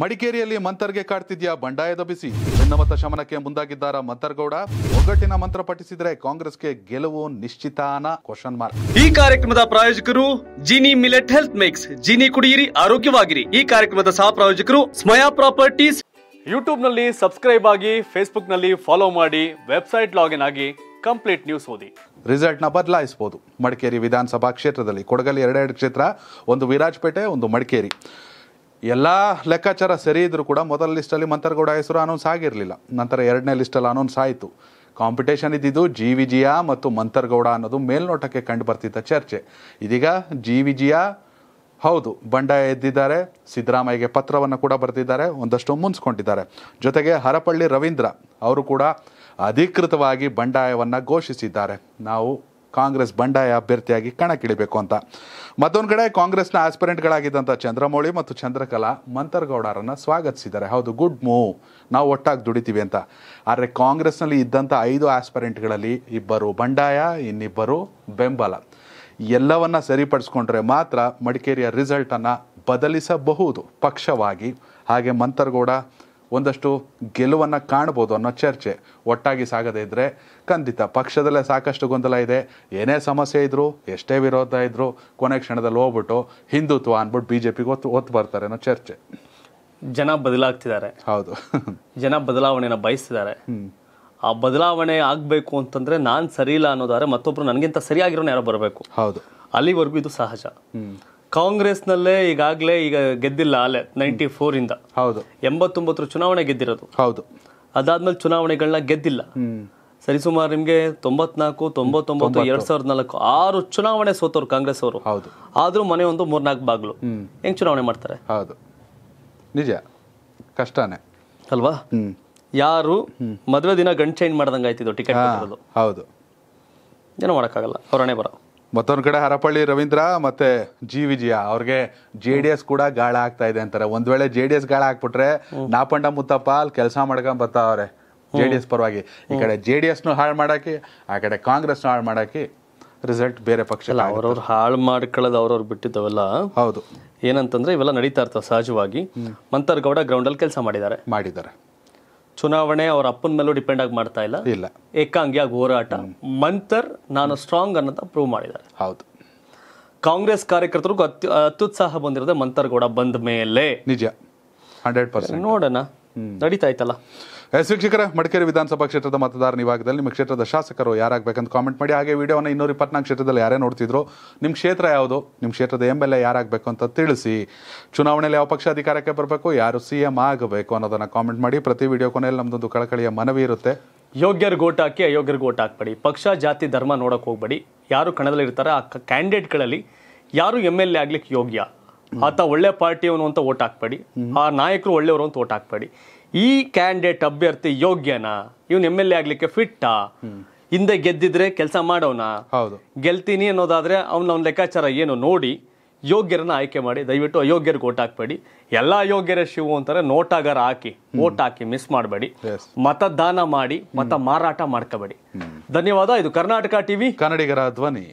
ಮಡಿಕೇರಿಯಲ್ಲಿ ಮಂತರ್ಗೆ ಕಾಡ್ತಿದ್ಯಾ ಬಂಡಾಯದ ಬಿಸಿ ಭಿನ್ನಮತ ಶಮನಕ್ಕೆ ಮುಂದಾಗಿದ್ದಾರ ಮಂತರ್ಗೌಡ ಒಗ್ಗಟ್ಟಿನ ಮಂತ್ರ ಪಠಿಸಿದ್ರೆ ಕಾಂಗ್ರೆಸ್ಗೆ ಗೆಲುವು ನಿಶ್ಚಿತಾನ ಕ್ವಶನ್ ಮಾರ್ಕ್ ಈ ಕಾರ್ಯಕ್ರಮದ ಪ್ರಾಯೋಜಕರು Jini millet health mix Jini ಕುಡಿಯಿರಿ ಆರೋಗ್ಯವಾಗಿರಿ ಈ ಕಾರ್ಯಕ್ರಮದ ಸಹ ಪ್ರಾಯೋಜಕರು ಸ್ಮಯಾ ಪ್ರಾಪರ್ಟೀಸ್ ಯೂಟ್ಯೂಬ್ ನಲ್ಲಿ ಸಬ್ಸ್ಕ್ರೈಬ್ ಆಗಿ ಫೇಸ್ಬುಕ್ ನಲ್ಲಿ ಫಾಲೋ ಮಾಡಿ ವೆಬ್ಸೈಟ್ ಲಾಗಿನ್ ಆಗಿ ಕಂಪ್ಲೀಟ್ ನ್ಯೂಸ್ ಓದಿ ರಿಸಲ್ಟ್ ನ ಬದಲಾಯಿಸಬಹುದು ಮಡಿಕೇರಿ ವಿಧಾನಸಭಾ ಕ್ಷೇತ್ರದಲ್ಲಿ ಕೊಡಗಲ್ಲಿ ಎರಡೆರಡು ಕ್ಷೇತ್ರ ಒಂದು ವಿರಾಜಪೇಟೆ ಒಂದು ಮಡಿಕೇರಿ ಎಲ್ಲ ಲೆಕ್ಕಾಚಾರ ಸರಿ ಕೂಡ ಮೊದಲ ಲಿಸ್ಟಲ್ಲಿ ಮಂತರ್ಗೌಡ ಹೆಸರು ಅನೌನ್ಸ್ ಆಗಿರಲಿಲ್ಲ ನಂತರ ಎರಡನೇ ಲಿಸ್ಟಲ್ಲಿ ಅನೌನ್ಸ್ ಆಯಿತು ಕಾಂಪಿಟೇಷನ್ ಇದ್ದಿದ್ದು ಜಿ ವಿಜಿಯಾ ಮತ್ತು ಮಂತರ್ಗೌಡ ಅನ್ನೋದು ಮೇಲ್ನೋಟಕ್ಕೆ ಕಂಡು ಬರ್ತಿದ್ದ ಚರ್ಚೆ ಇದೀಗ ಜಿ ವಿಜಿಯಾ ಹೌದು ಬಂಡಾಯ ಎದ್ದಿದ್ದಾರೆ ಸಿದ್ದರಾಮಯ್ಯಗೆ ಪತ್ರವನ್ನು ಕೂಡ ಬರೆದಿದ್ದಾರೆ ಒಂದಷ್ಟು ಮುನ್ಸ್ಕೊಂಡಿದ್ದಾರೆ ಜೊತೆಗೆ ಹರಪಳ್ಳಿ ರವೀಂದ್ರ ಅವರು ಕೂಡ ಅಧಿಕೃತವಾಗಿ ಬಂಡಾಯವನ್ನು ಘೋಷಿಸಿದ್ದಾರೆ ನಾವು ಕಾಂಗ್ರೆಸ್ ಬಂಡಾಯ ಅಭ್ಯರ್ಥಿಯಾಗಿ ಕಣಕ್ಕಿಳಿಬೇಕು ಅಂತ ಮತ್ತೊಂದು ಕಡೆ ಕಾಂಗ್ರೆಸ್ನ ಆಸ್ಪಿರೆಂಟ್ಗಳಾಗಿದ್ದಂಥ ಚಂದ್ರಮೌಳಿ ಮತ್ತು ಚಂದ್ರಕಲಾ ಮಂತರ್ಗೌಡರನ್ನು ಸ್ವಾಗತಿಸಿದ್ದಾರೆ ಹೌದು ಗುಡ್ ಮೂವ್ ನಾವು ಒಟ್ಟಾಗಿ ದುಡಿತೀವಿ ಅಂತ ಆದರೆ ಕಾಂಗ್ರೆಸ್ನಲ್ಲಿ ಇದ್ದಂಥ ಐದು ಆಸ್ಪಿರೆಂಟ್ಗಳಲ್ಲಿ ಇಬ್ಬರು ಬಂಡಾಯ ಇನ್ನಿಬ್ಬರು ಬೆಂಬಲ ಎಲ್ಲವನ್ನ ಸರಿಪಡಿಸ್ಕೊಂಡ್ರೆ ಮಾತ್ರ ಮಡಿಕೇರಿಯ ರಿಸಲ್ಟನ್ನು ಬದಲಿಸಬಹುದು ಪಕ್ಷವಾಗಿ ಹಾಗೆ ಮಂತರ್ಗೌಡ ಒಂದಷ್ಟು ಗೆಲುವನ್ನು ಕಾಣ್ಬೋದು ಅನ್ನೋ ಚರ್ಚೆ ಒಟ್ಟಾಗಿ ಸಾಗದೇ ಇದ್ದರೆ ಖಂಡಿತ ಪಕ್ಷದಲ್ಲೇ ಸಾಕಷ್ಟು ಗೊಂದಲ ಇದೆ ಏನೇ ಸಮಸ್ಯೆ ಇದ್ದರೂ ಎಷ್ಟೇ ವಿರೋಧ ಇದ್ದರೂ ಕೊನೆ ಕ್ಷಣದಲ್ಲಿ ಹೋಗ್ಬಿಟ್ಟು ಹಿಂದುತ್ವ ಅಂದ್ಬಿಟ್ಟು ಬಿ ಜೆ ಪಿಗೆ ಒತ್ತು ಒತ್ತು ಬರ್ತಾರೆ ಅನ್ನೋ ಚರ್ಚೆ ಜನ ಬದಲಾಗ್ತಿದ್ದಾರೆ ಹೌದು ಜನ ಬದಲಾವಣೆಯನ್ನು ಬಯಸ್ತಿದ್ದಾರೆ ಆ ಬದಲಾವಣೆ ಆಗಬೇಕು ಅಂತಂದ್ರೆ ನಾನು ಸರಿ ಇಲ್ಲ ಅನ್ನೋದಾದ್ರೆ ಮತ್ತೊಬ್ಬರು ನನಗಿಂತ ಸರಿಯಾಗಿರೋ ಯಾರೋ ಬರಬೇಕು ಹೌದು ಅಲ್ಲಿವರೆಗೂ ಇದು ಸಹಜ ಕಾಂಗ್ರೆಸ್ನಲ್ಲೇ ಈಗಾಗಲೇ ಈಗ ಗೆದ್ದಿಲ್ಲ ಅಲೆ ನೈಂಟಿ ಇಂದ ಹೌದು ಎಂಬತ್ತೊಂಬತ್ತರ ಚುನಾವಣೆ ಗೆದ್ದಿರೋದು ಹೌದು ಅದಾದ್ಮೇಲೆ ಚುನಾವಣೆಗಳನ್ನ ಗೆದ್ದಿಲ್ಲ ಸರಿಸುಮಾರು ನಿಮ್ಗೆ ತೊಂಬತ್ನಾಲ್ಕು ತೊಂಬತ್ತೊಂಬತ್ತು ಎರಡ್ ಸಾವಿರದ ನಾಲ್ಕು ಆರು ಚುನಾವಣೆ ಸೋತವ್ರು ಕಾಂಗ್ರೆಸ್ ಅವರು ಹೌದು ಆದ್ರೂ ಮನೆ ಒಂದು ಮೂರ್ನಾಲ್ಕು ಬಾಗ್ಲು ಹೆಂಗ್ ಚುನಾವಣೆ ಮಾಡ್ತಾರೆ ಹೌದು ನಿಜ ಕಷ್ಟಾನೆ ಅಲ್ವಾ ಯಾರು ಮದುವೆ ದಿನ ಗಂಡ್ ಚೇಂಜ್ ಮಾಡ್ದಂಗೆ ಆಯ್ತಿದ್ದು ಟಿಕೆಟ್ ಹೌದು ಏನೋ ಮಾಡೋಕ್ಕಾಗಲ್ಲ ಅವರಣೆ ಬರೋ ಮತ್ತೊಂದು ಕಡೆ ಹರಪಳ್ಳಿ ರವೀಂದ್ರ ಮತ್ತೆ ಜಿ ವಿಜಯ ಅವ್ರಿಗೆ ಜೆ ಡಿ ಎಸ್ ಕೂಡ ಗಾಳ ಆಗ್ತಾ ಇದೆ ಅಂತಾರೆ ಒಂದ್ ವೇಳೆ ಜೆ ಡಿ ಎಸ್ ಗಾಳ ಹಾಕ್ಬಿಟ್ರೆ ನಾಪಂಡ ಮುತ್ತಪ್ಪ ಅಲ್ಲಿ ಕೆಲಸ ಮಾಡ್ಕೊಂಡ್ ಬರ್ತಾವ್ರೆ ಜೆ ಡಿ ಎಸ್ ಪರವಾಗಿ ಈ ಕಡೆ ಜೆ ಡಿ ನು ಹಾಳು ಮಾಡಾಕಿ ಆ ಕಡೆ ಕಾಂಗ್ರೆಸ್ ಹಾಳು ಮಾಡಾಕಿ ರಿಸಲ್ಟ್ ಬೇರೆ ಪಕ್ಷ ಅವ್ರವ್ರು ಹಾಳು ಮಾಡ್ಕೊಳ್ಳೋದು ಅವ್ರವ್ರು ಬಿಟ್ಟಿದ್ದವಲ್ಲ ಹೌದು ಏನಂತಂದ್ರೆ ಇವೆಲ್ಲ ನಡೀತಾ ಇರ್ತಾವ ಸಹಜವಾಗಿ ಮಂತರ್ಗೌಡ ಅಲ್ಲಿ ಕೆಲಸ ಮಾಡಿದ್ದಾರೆ ಮಾಡಿದ್ದಾರೆ ಚುನಾವಣೆ ಅವ್ರ ಅಪ್ಪನ ಮೇಲೂ ಡಿಪೆಂಡ್ ಆಗಿ ಮಾಡ್ತಾ ಇಲ್ಲ ಇಲ್ಲ ಏಕಾಂಗಿಯಾಗಿ ಹೋರಾಟ ಮಂತರ್ ನಾನು ಸ್ಟ್ರಾಂಗ್ ಅನ್ನ ಪ್ರೂವ್ ಮಾಡಿದ್ದಾರೆ ಹೌದು ಕಾಂಗ್ರೆಸ್ ಕಾರ್ಯಕರ್ತರಿಗೂ ಅತ್ಯು ಅತ್ಯುತ್ಸಾಹ ಬಂದಿರೋದೇ ಮಂತರ್ಗೌಡ ಬಂದ ಮೇಲೆ ನಿಜ ಹಂಡ್ರೆಡ್ ಪರ್ಸೆಂಟ್ ನೋಡೋಣ ನಡೀತಾ ಎಸ್ ವೀಕ್ಷಕರ ಮಡಿಕೇರಿ ವಿಧಾನಸಭಾ ಕ್ಷೇತ್ರದ ಮತದಾರ ನಿವಾಗದಲ್ಲಿ ನಿಮ್ಮ ಕ್ಷೇತ್ರದ ಶಾಸಕರು ಯಾರಾಗಬೇಕಂತ ಕಾಮೆಂಟ್ ಮಾಡಿ ಹಾಗೆ ವಿಡಿಯೋನ ಇನ್ನೂರ ಇಪ್ಪತ್ನಾಲ್ಕು ಕ್ಷೇತ್ರದಲ್ಲಿ ಯಾರೇ ನೋಡ್ತಿದ್ರು ನಿಮ್ಮ ಕ್ಷೇತ್ರ ಯಾವುದು ನಿಮ್ಮ ಕ್ಷೇತ್ರದ ಎಂ ಎಲ್ ಎ ಯಾರಾಗಬೇಕು ಅಂತ ತಿಳಿಸಿ ಚುನಾವಣೆಯಲ್ಲಿ ಯಾವ ಪಕ್ಷ ಅಧಿಕಾರಕ್ಕೆ ಬರಬೇಕು ಯಾರು ಸಿ ಆಗಬೇಕು ಅನ್ನೋದನ್ನು ಕಾಮೆಂಟ್ ಮಾಡಿ ಪ್ರತಿ ವಿಡಿಯೋ ಕೊನೆಯಲ್ಲಿ ನಮ್ಮದೊಂದು ಕಳಕಳಿಯ ಮನವಿ ಇರುತ್ತೆ ಯೋಗ್ಯರಿಗೆ ಓಟ್ ಹಾಕಿ ಅಯೋಗ್ಯರಿಗೆ ಓಟ್ ಹಾಕ್ಬೇಡಿ ಪಕ್ಷ ಜಾತಿ ಧರ್ಮ ನೋಡೋಕೆ ಹೋಗ್ಬೇಡಿ ಯಾರು ಇರ್ತಾರೆ ಆ ಕ್ಯಾಂಡಿಡೇಟ್ಗಳಲ್ಲಿ ಯಾರು ಎಮ್ ಎಲ್ ಎ ಆಗ್ಲಿಕ್ಕೆ ಯೋಗ್ಯ ಆತ ಒಳ್ಳೆ ಪಾರ್ಟಿಯವನು ಅಂತ ಓಟ್ ಹಾಕ್ಬೇಡಿ ಆ ನಾಯಕರು ಒಳ್ಳೆಯವರು ಅಂತ ಓಟ್ ಹಾಕ್ಬೇಡಿ ಈ ಕ್ಯಾಂಡಿಡೇಟ್ ಅಭ್ಯರ್ಥಿ ಯೋಗ್ಯನಾ ಇವನು ಎಮ್ ಎಲ್ ಎ ಆಗ್ಲಿಕ್ಕೆ ಫಿಟ್ಟಾ ಹಿಂದೆ ಗೆದ್ದಿದ್ರೆ ಕೆಲಸ ಮಾಡೋಣ ಗೆಲ್ತೀನಿ ಅನ್ನೋದಾದ್ರೆ ಅವ್ನ ಅವ್ನ ಲೆಕ್ಕಾಚಾರ ಏನು ನೋಡಿ ಯೋಗ್ಯರನ್ನ ಆಯ್ಕೆ ಮಾಡಿ ದಯವಿಟ್ಟು ಅಯೋಗ್ಯರಿಗೆ ಓಟ್ ಹಾಕಬೇಡಿ ಎಲ್ಲ ಅಯೋಗ್ಯರ ಶಿವು ಅಂತಾರೆ ನೋಟಾಗಾರ ಹಾಕಿ ಓಟ್ ಹಾಕಿ ಮಿಸ್ ಮಾಡಬೇಡಿ ಮತದಾನ ಮಾಡಿ ಮತ ಮಾರಾಟ ಮಾಡ್ಕೋಬೇಡಿ ಧನ್ಯವಾದ ಇದು ಕರ್ನಾಟಕ ಟಿವಿ ಕನ್ನಡಿಗರ ಧ್ವನಿ